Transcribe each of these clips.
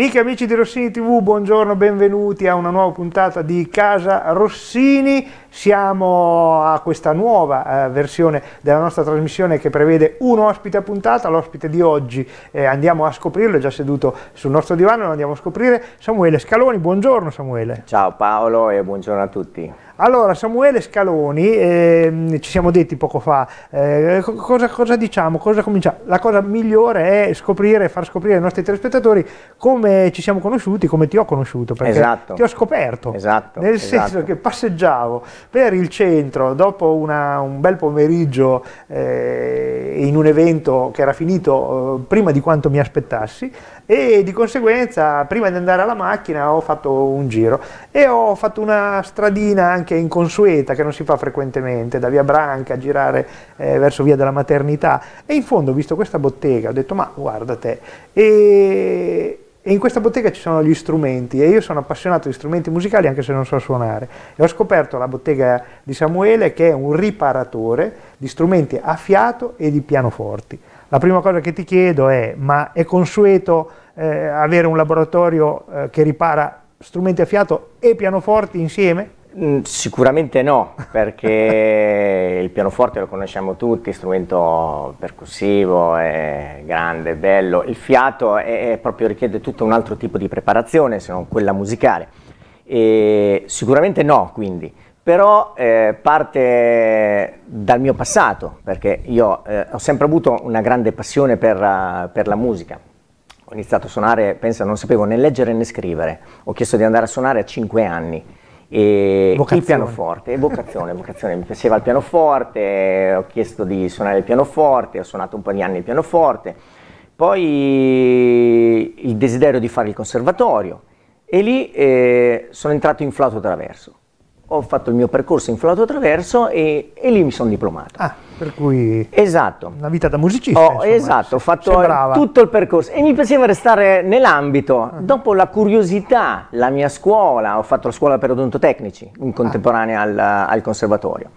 Amiche e amici di Rossini TV, buongiorno, benvenuti a una nuova puntata di Casa Rossini. Siamo a questa nuova eh, versione della nostra trasmissione che prevede un ospite a puntata. L'ospite di oggi eh, andiamo a scoprirlo, è già seduto sul nostro divano, lo andiamo a scoprire. Samuele Scaloni, buongiorno Samuele. Ciao Paolo e buongiorno a tutti. Allora, Samuele Scaloni, ehm, ci siamo detti poco fa, eh, cosa, cosa, diciamo, cosa cominciamo? La cosa migliore è scoprire, far scoprire ai nostri telespettatori come ci siamo conosciuti, come ti ho conosciuto, perché esatto. ti ho scoperto, esatto, nel esatto. senso che passeggiavo per il centro dopo una, un bel pomeriggio eh, in un evento che era finito eh, prima di quanto mi aspettassi, e di conseguenza prima di andare alla macchina ho fatto un giro e ho fatto una stradina anche inconsueta che non si fa frequentemente da via Branca a girare eh, verso via della maternità e in fondo ho visto questa bottega ho detto ma guarda te e e in questa bottega ci sono gli strumenti e io sono appassionato di strumenti musicali anche se non so suonare e ho scoperto la bottega di Samuele che è un riparatore di strumenti a fiato e di pianoforti. La prima cosa che ti chiedo è, ma è consueto eh, avere un laboratorio eh, che ripara strumenti a fiato e pianoforti insieme? Mm, sicuramente no, perché il pianoforte lo conosciamo tutti, strumento percussivo, è grande, bello, il fiato è, proprio, richiede tutto un altro tipo di preparazione se non quella musicale. E sicuramente no, quindi però eh, parte dal mio passato, perché io eh, ho sempre avuto una grande passione per, uh, per, la musica. Ho iniziato a suonare, pensa, non sapevo né leggere né scrivere. Ho chiesto di andare a suonare a 5 anni. E vocazione. il pianoforte, vocazione, vocazione, mi piaceva il pianoforte, ho chiesto di suonare il pianoforte, ho suonato un po' di anni il pianoforte, poi il desiderio di fare il conservatorio e lì eh, sono entrato in flauto traverso ho fatto il mio percorso in flauto traverso e, e lì mi sono diplomato. Ah, per cui esatto. una vita da musicista. Oh, insomma, esatto, ho fatto sembrava. tutto il percorso e mi piaceva restare nell'ambito. Uh ah. -huh. Dopo la curiosità, la mia scuola, ho fatto la scuola per odontotecnici in contemporanea ah. al, al conservatorio.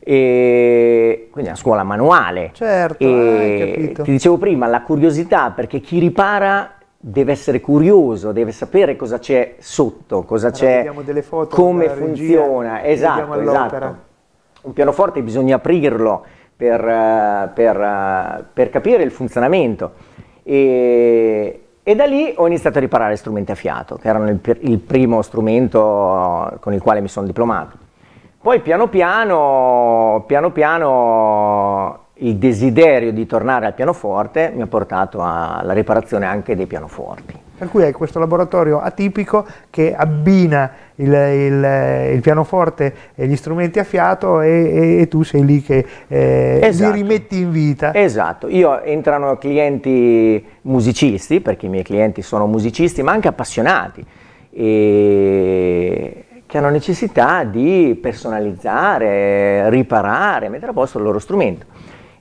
E quindi una scuola manuale. Certo, ti dicevo prima, la curiosità perché chi ripara deve essere curioso, deve sapere cosa c'è sotto, cosa c'è, come funziona, esatto, esatto. Un pianoforte bisogna aprirlo per, eh, per, eh, per capire il funzionamento. E, e, da lì ho iniziato a riparare strumenti a fiato, che erano il, il primo strumento eh, con il quale mi sono diplomato. Poi piano piano, piano piano il desiderio di tornare al pianoforte mi ha portato alla riparazione anche dei pianoforti. Per cui hai questo laboratorio atipico che abbina il, il, il pianoforte e gli strumenti a fiato e, e, e tu sei lì che eh, esatto. li rimetti in vita. Esatto, io entrano clienti musicisti, perché i miei clienti sono musicisti, ma anche appassionati, che hanno necessità di personalizzare, riparare, mettere a posto il loro strumento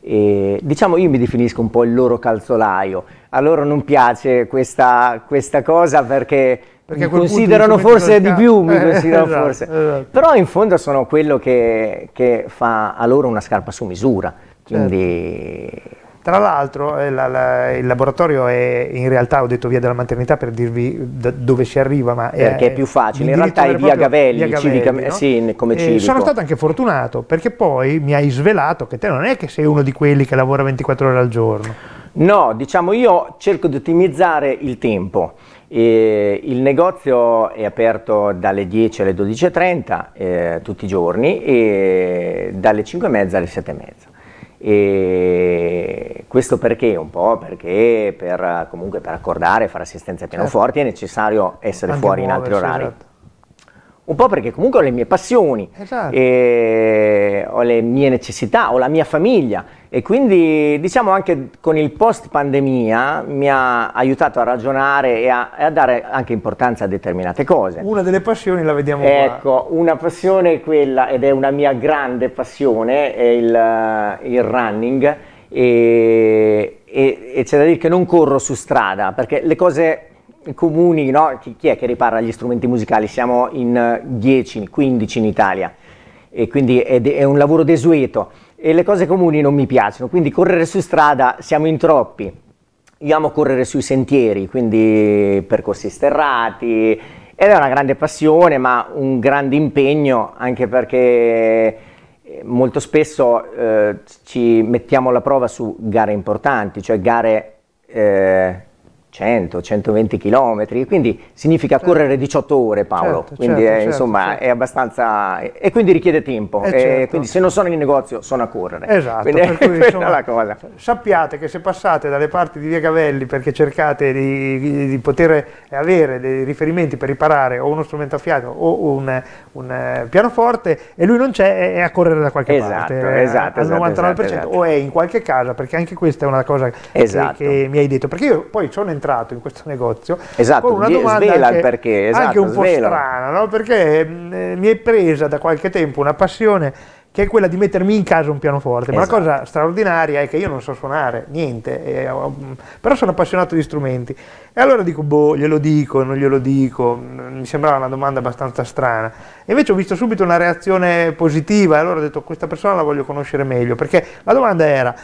e, diciamo io mi definisco un po' il loro calzolaio, a loro non piace questa, questa cosa perché, perché mi considerano forse di più, eh, considerano esatto, forse. Esatto. però in fondo sono quello che, che, fa a loro una scarpa su misura, quindi certo. Tra l'altro eh, la, la, il laboratorio è in realtà, ho detto via della maternità per dirvi da, dove si arriva, ma è, perché è più facile, in realtà è via Gavelli, via Gavelli civica, no? sì, come civico. sono stato anche fortunato perché poi mi hai svelato che te non è che sei uno di quelli che lavora 24 ore al giorno. No, diciamo io cerco di ottimizzare il tempo. E il negozio è aperto dalle 10 alle 12.30 eh, tutti i giorni e dalle 5.30 alle 7.30. E questo perché? Un po' perché per, comunque per accordare, e fare assistenza ai certo. pianoforti certo. è necessario essere Anche fuori in altri orari. Esatto. Un po' perché comunque ho le mie passioni, esatto. ho le mie necessità, ho la mia famiglia e quindi diciamo anche con il post pandemia mi ha aiutato a ragionare e a, e a dare anche importanza a determinate cose. Una delle passioni la vediamo ecco, Ecco, una passione è quella ed è una mia grande passione, è il, il running e, e, e c'è da dire che non corro su strada perché le cose comuni, no? chi, chi, è che ripara gli strumenti musicali? Siamo in 10, eh, 15 in Italia e quindi è, è un lavoro desueto e le cose comuni non mi piacciono, quindi correre su strada siamo in troppi. Io amo correre sui sentieri, quindi percorsi sterrati ed è una grande passione ma un grande impegno anche perché eh, molto spesso eh, ci mettiamo alla prova su gare importanti, cioè gare eh, 100-120 km, quindi significa certo. correre 18 ore certo, Paolo, certo, quindi certo, è, eh, certo, insomma certo. è abbastanza, e quindi richiede tempo, eh, eh quindi se non sono in negozio sono a correre. Esatto, quindi, cui, insomma, la cosa. sappiate che se passate dalle parti di Via Gavelli perché cercate di, di poter avere dei riferimenti per riparare o uno strumento a fiato o un, un pianoforte e lui non c'è, è a correre da qualche esatto, parte, eh, esatto, al 99% esatto, esatto, esatto, o è in qualche casa, perché anche questa è una cosa che, che esatto. mi hai detto, perché io poi sono entrato entrato in questo negozio esatto, con una domanda svela anche, perché, esatto, anche un svela. po' strana, no? perché mh, eh, mi è presa da qualche tempo una passione che è quella di mettermi in casa un pianoforte. Esatto. Ma la esatto. cosa straordinaria è che io non so suonare niente, eh, mm, però sono appassionato di strumenti. E allora dico, boh, glielo dico, non glielo dico, mm, mi sembrava una domanda abbastanza strana. E invece ho visto subito una reazione positiva e allora ho detto, questa persona la voglio conoscere meglio, perché la domanda era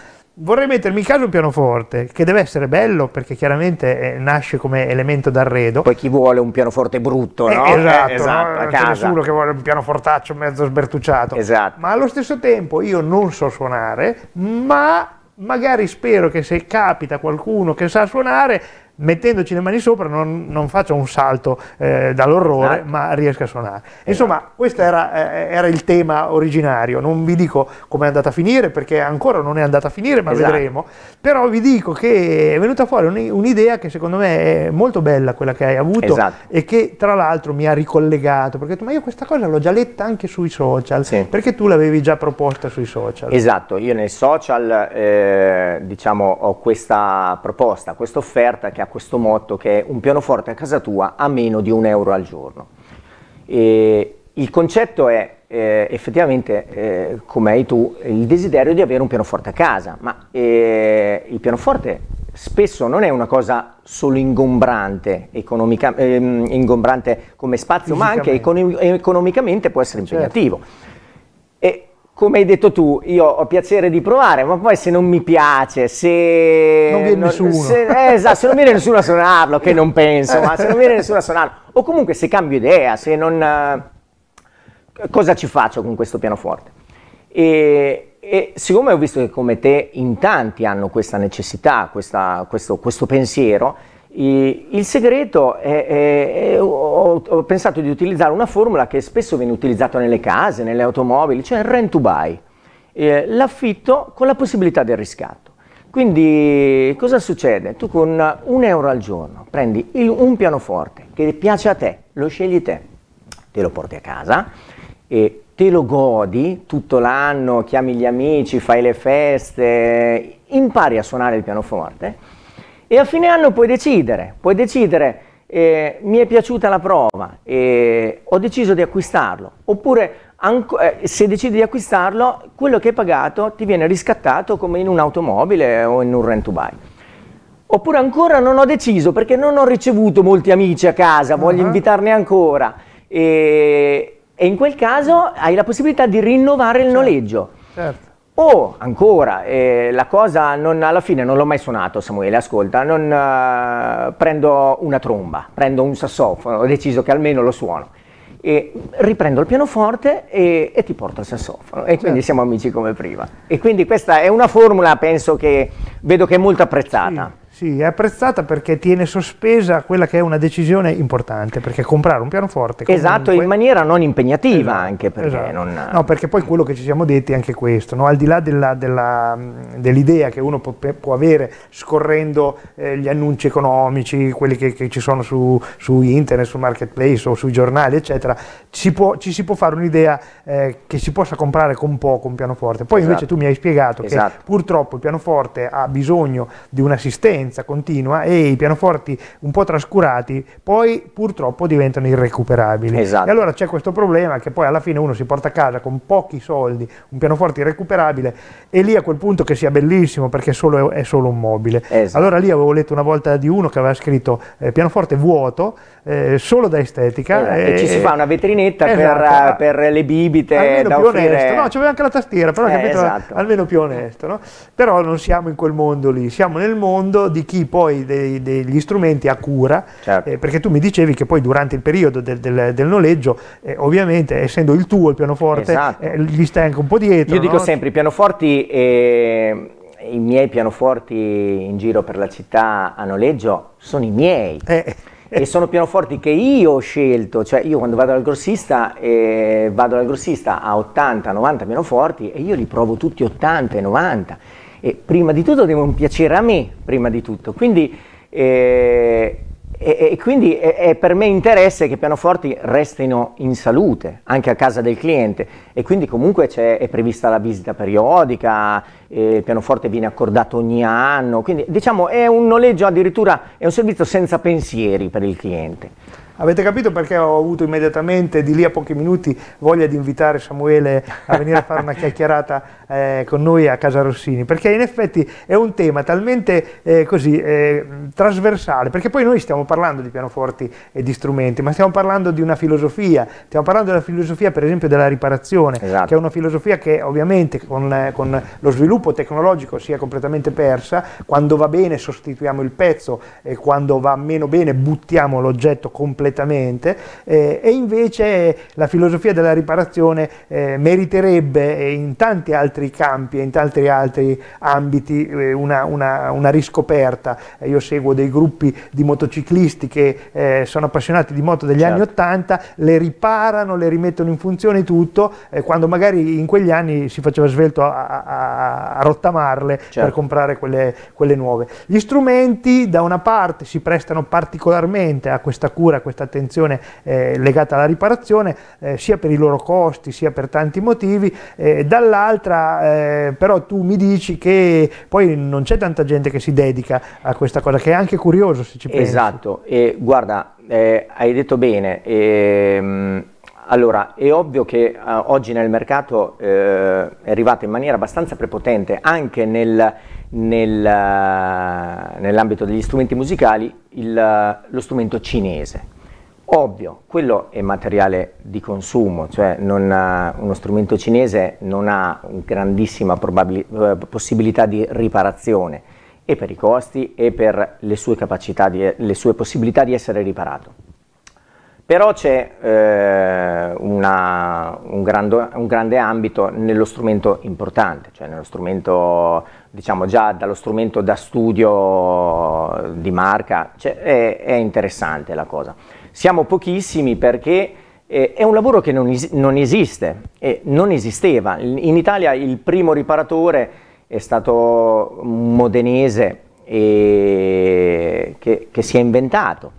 vorrei mettermi in casa un pianoforte, che deve essere bello perché chiaramente eh, nasce come elemento d'arredo. Poi chi vuole un pianoforte brutto, eh, no? Esatto, eh, esatto no? non c'è nessuno che vuole un pianofortaccio mezzo sbertucciato. Esatto. Ma allo stesso tempo io non so suonare, ma magari spero che se capita qualcuno che sa suonare mettendoci le mani sopra non, non faccia un salto eh, dall'orrore, ah. ma riesca a suonare. Eh. Insomma, questo era, eh, era, il tema originario, non vi dico come è andata a finire, perché ancora non è andata a finire, ma esatto. vedremo, però vi dico che è venuta fuori un'idea che secondo me è molto bella quella che hai avuto esatto. e che tra l'altro mi ha ricollegato, perché ma io questa cosa l'ho già letta anche sui social, sì. perché tu l'avevi già proposta sui social. Esatto, io nei social eh, diciamo, ho questa proposta, questa offerta che ha questo motto che è un pianoforte a casa tua a meno di un euro al giorno. E il concetto è eh, effettivamente, eh, come hai tu, il desiderio di avere un pianoforte a casa, ma eh, il pianoforte spesso non è una cosa solo ingombrante, ehm, ingombrante come spazio, ma anche econo economicamente può essere impegnativo. Certo come hai detto tu, io ho piacere di provare, ma poi se non mi piace, se non viene non, nessuno, se, eh, esatto, se non viene nessuno a suonarlo, che non penso, ma se non viene nessuno a suonarlo, o comunque se cambio idea, se non eh, cosa ci faccio con questo pianoforte? E, e, siccome ho visto che come te in tanti hanno questa necessità, questa, questo, questo pensiero, il segreto è, è, è ho, ho, pensato di utilizzare una formula che spesso viene utilizzata nelle case, nelle automobili, cioè il rent to buy, eh, l'affitto con la possibilità del riscatto. Quindi cosa succede? Tu con un euro al giorno prendi il, un pianoforte che piace a te, lo scegli te, te lo porti a casa e te lo godi tutto l'anno, chiami gli amici, fai le feste, impari a suonare il pianoforte e a fine anno puoi decidere, puoi decidere eh, mi è piaciuta la prova e ho deciso di acquistarlo, oppure eh, se decidi di acquistarlo, quello che hai pagato ti viene riscattato come in un'automobile o in un rent to buy. Oppure ancora non ho deciso perché non ho ricevuto molti amici a casa, voglio uh ah. -huh. invitarne ancora. E, e, in quel caso hai la possibilità di rinnovare il certo. noleggio. Certo. Oh, ancora, eh, la cosa non, alla fine non l'ho mai suonato Samuele, ascolta, non eh, prendo una tromba, prendo un sassofono, ho deciso che almeno lo suono. E riprendo il pianoforte e, e ti porto il sassofono e quindi certo. siamo amici come prima. E quindi questa è una formula, penso che vedo che è molto apprezzata. Sì. Sì, è apprezzata perché tiene sospesa quella che è una decisione importante, perché comprare un pianoforte... Comunque... Esatto, in maniera non impegnativa esatto, anche perché esatto. non... No, perché poi quello che ci siamo detti è anche questo, no? al di là dell'idea che uno può, può avere scorrendo eh, gli annunci economici, quelli che, che ci sono su, su, internet, sul marketplace o sui giornali, eccetera, ci, può, ci si può fare un'idea eh, che si possa comprare con poco un pianoforte. Poi esatto. invece tu mi hai spiegato che esatto. purtroppo il pianoforte ha bisogno di un'assistenza presenza continua e i pianoforti un po' trascurati poi purtroppo diventano irrecuperabili. Esatto. E allora c'è questo problema che poi alla fine uno si porta a casa con pochi soldi un pianoforte irrecuperabile e lì a quel punto che sia bellissimo perché solo è, solo un mobile. Esatto. Allora lì avevo letto una volta di uno che aveva scritto eh, pianoforte vuoto eh, solo da estetica. Esatto, eh, e ci si fa una vetrinetta esatto. per, eh, per, le bibite. Almeno più offrire... onesto, no, c'aveva anche la tastiera, però eh, capito, esatto. almeno più onesto. No? Però non siamo in quel mondo lì, siamo nel mondo di di chi poi dei, degli strumenti ha cura, certo. eh, perché tu mi dicevi che poi durante il periodo del, del, del noleggio, eh, ovviamente essendo il tuo il pianoforte, esatto. eh, gli stai anche un po' dietro. Io no? dico sempre, i pianoforti, eh, i miei pianoforti in giro per la città a noleggio sono i miei. Eh, eh. E sono pianoforti che io ho scelto, cioè io quando vado dal grossista vado dal grossista a 80-90 pianoforti e io li provo tutti 80 e 90 e prima di tutto devono piacere a me, prima di tutto. Quindi, eh, e, e, quindi è, è, per me interesse che i pianoforti restino in salute, anche a casa del cliente. E quindi comunque è prevista la visita periodica, eh, il pianoforte viene accordato ogni anno. Quindi diciamo è un noleggio addirittura, è un servizio senza pensieri per il cliente. Avete capito perché ho avuto immediatamente, di lì a pochi minuti, voglia di invitare Samuele a venire a fare una chiacchierata eh, con noi a Casa Rossini? Perché in effetti è un tema talmente eh, così eh, trasversale, perché poi noi stiamo parlando di pianoforti e di strumenti, ma stiamo parlando di una filosofia, stiamo parlando della filosofia per esempio della riparazione, esatto. che è una filosofia che ovviamente con, con lo sviluppo tecnologico si è completamente persa, quando va bene sostituiamo il pezzo e quando va meno bene buttiamo l'oggetto completamente completamente eh, e invece la filosofia della riparazione eh, meriterebbe eh, in tanti altri campi e in tanti altri ambiti eh, una, una, una, riscoperta. Eh, io seguo dei gruppi di motociclisti che eh, sono appassionati di moto degli certo. anni 80, le riparano, le rimettono in funzione tutto, quando magari in quegli anni si faceva svelto a, a, a rottamarle certo. per comprare quelle, quelle nuove. Gli strumenti da una parte si prestano particolarmente a questa cura, a questa certa attenzione eh, legata alla riparazione, eh, sia per i loro costi, sia per tanti motivi, eh, dall'altra eh, però tu mi dici che poi non c'è tanta gente che si dedica a questa cosa, che è anche curioso se ci pensi. Esatto, e guarda, eh, hai detto bene, ehm... Allora, è ovvio che eh, oggi nel mercato eh, è arrivata in maniera abbastanza prepotente anche nel, nel, uh, nell'ambito degli strumenti musicali il, uh, lo strumento cinese. Ovvio, quello è materiale di consumo, cioè ha, eh, uno strumento cinese non ha grandissima eh, possibilità di riparazione e per i costi e per le sue, di, le sue possibilità di essere riparato. Però c'è eh, un, grando, un grande ambito nello strumento importante, cioè nello strumento, diciamo già dallo strumento da studio di marca, cioè è, è interessante la cosa. Siamo pochissimi perché eh, è un lavoro che non, es non esiste e non esisteva. In Italia il primo riparatore è stato modenese e... che, che si è inventato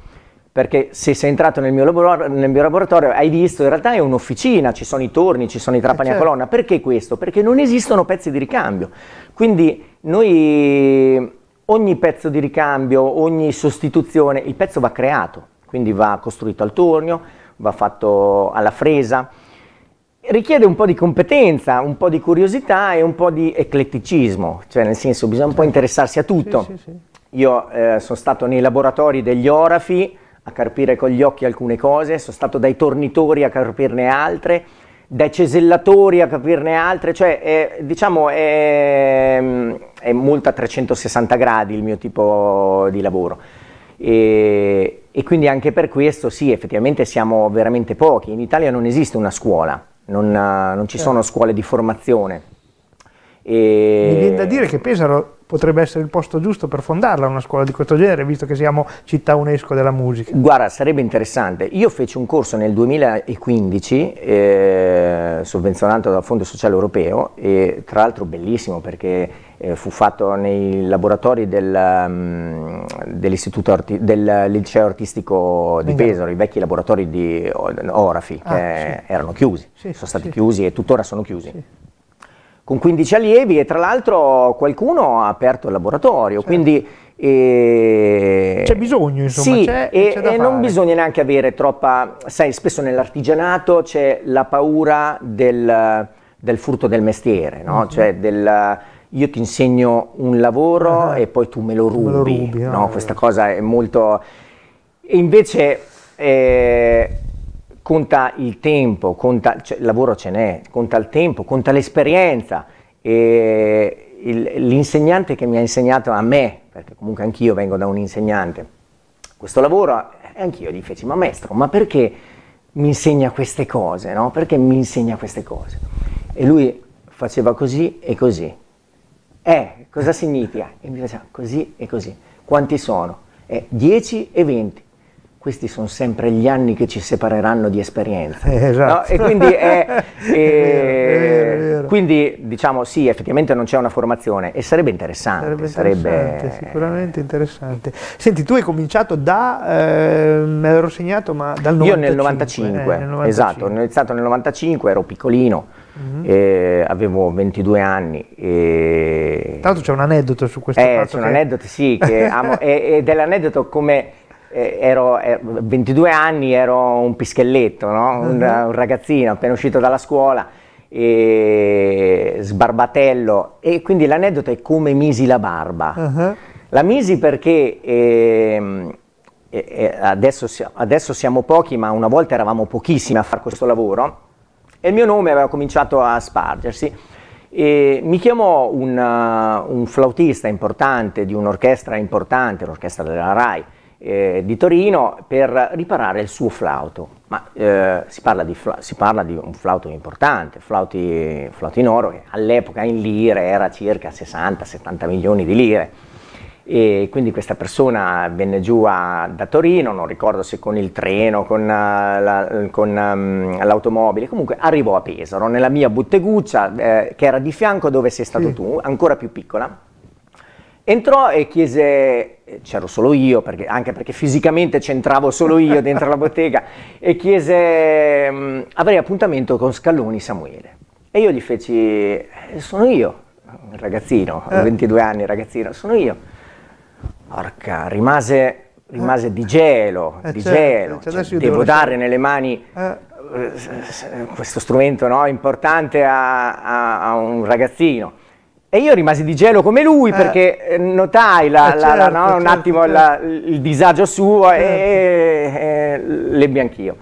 perché se sei entrato nel mio, nel mio, laboratorio hai visto in realtà è un'officina, ci sono i torni, ci sono i trapani eh, certo. a colonna, perché questo? Perché non esistono pezzi di ricambio, quindi noi ogni pezzo di ricambio, ogni sostituzione, il pezzo va creato quindi va costruito al tornio, va fatto alla fresa. Richiede un po' di competenza, un po' di curiosità e un po' di ecletticismo, cioè nel senso bisogna un po' interessarsi a tutto. Sì, sì, sì. Io eh, sono stato nei laboratori degli orafi a carpire con gli occhi alcune cose, sono stato dai tornitori a carpirne altre, dai cesellatori a capirne altre, cioè è, diciamo è, è molto a 360 gradi il mio tipo di lavoro. E, e quindi anche per questo sì, effettivamente siamo veramente pochi. In Italia non esiste una scuola, non, eh, non ci certo. sono scuole di formazione. E... Mi viene da dire che Pesaro potrebbe essere il posto giusto per fondarla una scuola di questo genere, visto che siamo città UNESCO della musica. Guarda, sarebbe interessante. Io feci un corso nel 2015, eh, sovvenzionato dal Fondo Sociale Europeo, e tra l'altro bellissimo perché eh, fu fatto nei laboratori del, um, arti del liceo artistico di Pesaro, i vecchi laboratori di Orafi ah, che sì. erano chiusi, sì, sono stati sì. chiusi e tuttora sono chiusi. Con 15 allievi e tra l'altro qualcuno ha aperto il laboratorio, certo. quindi eh, c'è bisogno, insomma. Sì, e, e non bisogna neanche avere troppa... Sai, spesso nell'artigianato c'è la paura del, del, furto del mestiere, no? uh mhm. -huh. cioè del, io ti insegno un lavoro uh-huh. e poi tu me lo rubi. Me lo rubi no? eh. Questa cosa è molto... E invece eh, conta il tempo, conta, cioè, il lavoro ce n'è, conta il tempo, conta l'esperienza. E il, l'insegnante che mi ha insegnato a me, perché comunque anch'io vengo da un insegnante, questo lavoro, eh, anch'io gli feci, ma maestro, ma perché mi insegna queste cose? No? Perché mi insegna queste cose? E lui faceva così e così eh, cosa significa? E mi faceva così e così. Quanti sono? Eh, 10 e 20 questi sono sempre gli anni che ci separeranno di esperienza. Eh, esatto. no? E quindi, è, eh, è, vero, è vero. quindi diciamo sì, effettivamente non c'è una formazione e sarebbe interessante. Sarebbe, interessante, sarebbe... sicuramente interessante. Senti, tu hai cominciato da, eh, me l'ero segnato, ma dal 95. Io nel 95, eh, nel 95. esatto, ho iniziato nel 95, ero piccolino. Mm -hmm. avevo 22 anni. E... Tanto c'è un aneddoto su questo. Eh, c'è un aneddoto, sì, che amo, ed è l'aneddoto come eh, ero, ero eh, 22 anni, ero un pischelletto, no? un, uh-huh. un ragazzino appena uscito dalla scuola e sbarbatello e quindi l'aneddoto è come misi la barba. Uh-huh. La misi perché eh, eh, adesso, adesso, siamo pochi, ma una volta eravamo pochissimi a fare questo lavoro e il mio nome aveva cominciato a spargersi. E mi chiamò un, un flautista importante di un'orchestra importante, l'orchestra della RAI, eh, di Torino per riparare il suo flauto. Ma eh, si, parla fla si, parla di un flauto importante, flauti, flauto in oro, che all'epoca in lire era circa 60-70 milioni di lire. E quindi questa persona venne giù a, da Torino, non ricordo se con il treno, con, eh, ehm, l'automobile, la, um, comunque arrivò a Pesaro, nella mia botteguccia eh, che era di fianco dove sei stato sì. tu, ancora più piccola, Entrò e chiese, c'ero solo io, perché, anche perché fisicamente c'entravo solo io dentro la bottega, e chiese, mm, avrei appuntamento con Scalloni Samuele. E io gli feci, eh, sono io, un ragazzino, eh. 22 anni, ragazzino, sono io. Porca, rimase, rimase eh. di gelo, eh, di certo, gelo. Cioè, cioè, devo dare nelle mani eh. Eh, questo strumento no, importante a, a, a un ragazzino. E io rimasi di gelo come lui eh, perché eh, notai la, eh, la, certo, no, un certo, attimo certo. La, il disagio suo certo. e, e, l'ebbi anch'io.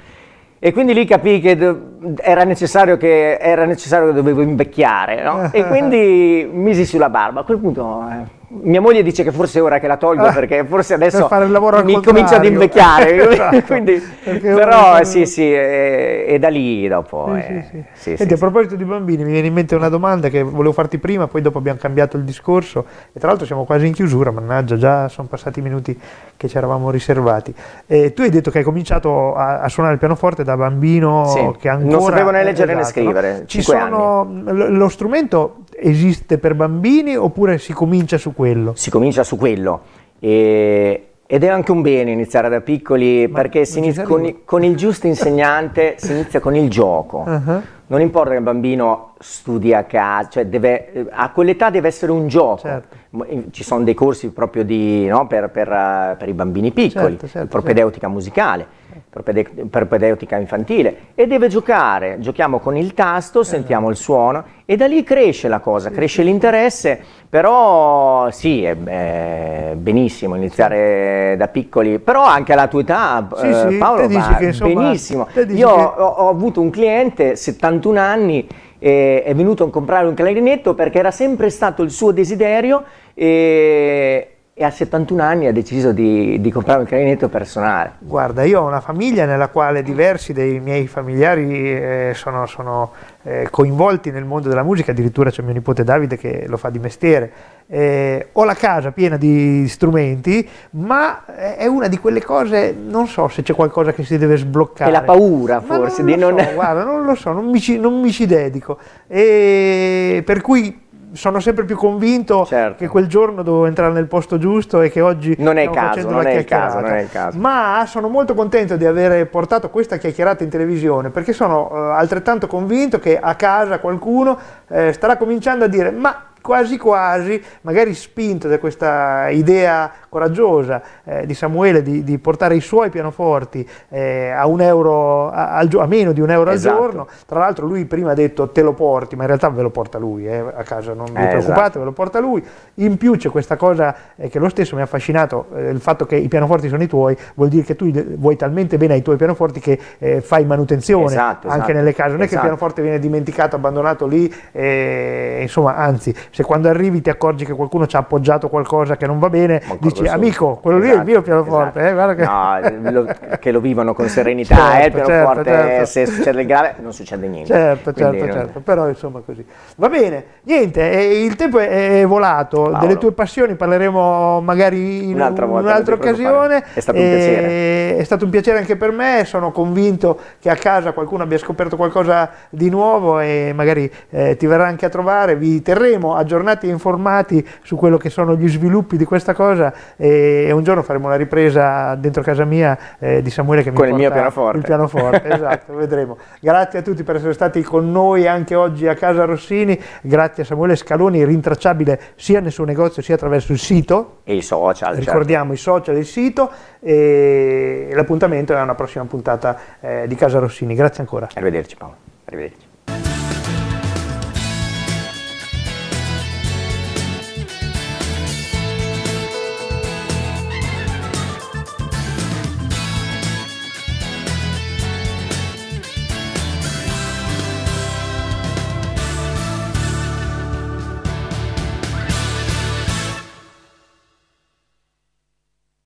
E quindi lì capii che, do- era, necessario che era necessario che dovevo invecchiare, no? Eh. E quindi misi sulla barba. A quel punto... Eh, mia moglie dice che forse è ora che la tolgo ah, perché forse adesso per mi contrario. comincio ad invecchiare. esatto, quindi, però uno... sì, sì, è, è, da lì dopo. Sì, è, sì, sì. Senti, a proposito di bambini, mi viene in mente una domanda che volevo farti prima, poi dopo abbiamo cambiato il discorso e tra l'altro siamo quasi in chiusura, mannaggia, già sono passati i minuti che ci eravamo riservati. Eh, tu hai detto che hai cominciato a, a suonare il pianoforte da bambino che ancora... Non sapevo né leggere esatto, né scrivere. No? Ci sono, anni. lo strumento esiste per bambini oppure si comincia su quello? Si comincia su quello. E, ed è anche un bene iniziare da piccoli Ma perché inizia, con, con, il giusto insegnante si inizia con il gioco. Uh-huh. Non importa che il bambino studi a casa, cioè deve, a quell'età deve essere un gioco. Certo. Eh, ci sono dei corsi proprio di, no, per, per, eh, per, i bambini piccoli, certo, certo propedeutica certo. musicale propedeutica infantile e deve giocare, giochiamo con il tasto, sentiamo il suono e da lì cresce la cosa, cresce l'interesse, però sì, è, benissimo iniziare da piccoli, però anche alla tua età sì, sì, eh, Paolo va che, insomma, benissimo. Io che... ho, ho avuto un cliente, 71 anni, è venuto a comprare un clarinetto perché era sempre stato il suo desiderio e e a 71 anni ha deciso di, di, comprare un clarinetto personale. Guarda, io ho una famiglia nella quale diversi dei miei familiari eh, sono, sono eh, coinvolti nel mondo della musica, addirittura c'è mio nipote Davide che lo fa di mestiere. Eh, ho la casa piena di strumenti, ma eh, è una di quelle cose, non so se c'è qualcosa che si deve sbloccare. È la paura forse non di non... So, guarda, non lo so, non mi ci, non mi ci dedico. E per cui sono sempre più convinto certo. che quel giorno dovevo entrare nel posto giusto e che oggi non è, caso, non è il caso, non è il caso. Ma sono molto contento di aver portato questa chiacchierata in televisione perché sono eh, altrettanto convinto che a casa qualcuno eh, starà cominciando a dire ma quasi quasi, magari spinto da questa idea coraggiosa eh, di Samuele di, di, portare i suoi pianoforti eh, a, euro, a, a, meno di un euro esatto. al giorno, tra l'altro lui prima ha detto te lo porti, ma in realtà ve lo porta lui eh, a casa, non vi eh, preoccupate, esatto. ve lo porta lui, in più c'è questa cosa eh, che lo stesso mi ha affascinato, eh, il fatto che i pianoforti sono i tuoi, vuol dire che tu vuoi talmente bene ai tuoi pianoforti che fai manutenzione esatto, anche esatto. nelle case, non è che il esatto. pianoforte viene dimenticato, abbandonato lì, insomma anzi se quando arrivi ti accorgi che qualcuno ci ha appoggiato qualcosa che non va bene, Ma dici amico, quello esatto, lì è il esatto, mio pianoforte. Esatto. Eh, che... No, eh, lo, che lo vivono con serenità, certo, eh, il pianoforte certo, eh, certo, se succede il grave non succede niente. Certo, certo, non... certo, però insomma così. Va bene, niente, il tempo è, volato, Paolo. delle tue passioni parleremo magari in un'altra, volta, un'altra occasione. È stato un eh, piacere. È stato un piacere anche per me, sono convinto che a casa qualcuno abbia scoperto qualcosa di nuovo e magari ti verrà anche a trovare, vi terremo aggiornati e informati su quello che sono gli sviluppi di questa cosa e, e un giorno faremo la ripresa dentro casa mia eh, di Samuele che mi con il mio pianoforte. Il pianoforte, esatto, vedremo. Grazie a tutti per essere stati con noi anche oggi a Casa Rossini, grazie a Samuele Scaloni, rintracciabile sia nel suo negozio sia attraverso il sito. E i social. Certo. Ricordiamo certo. i social e il sito e l'appuntamento è una prossima puntata eh, di Casa Rossini. Grazie ancora. Arrivederci Paolo, arrivederci.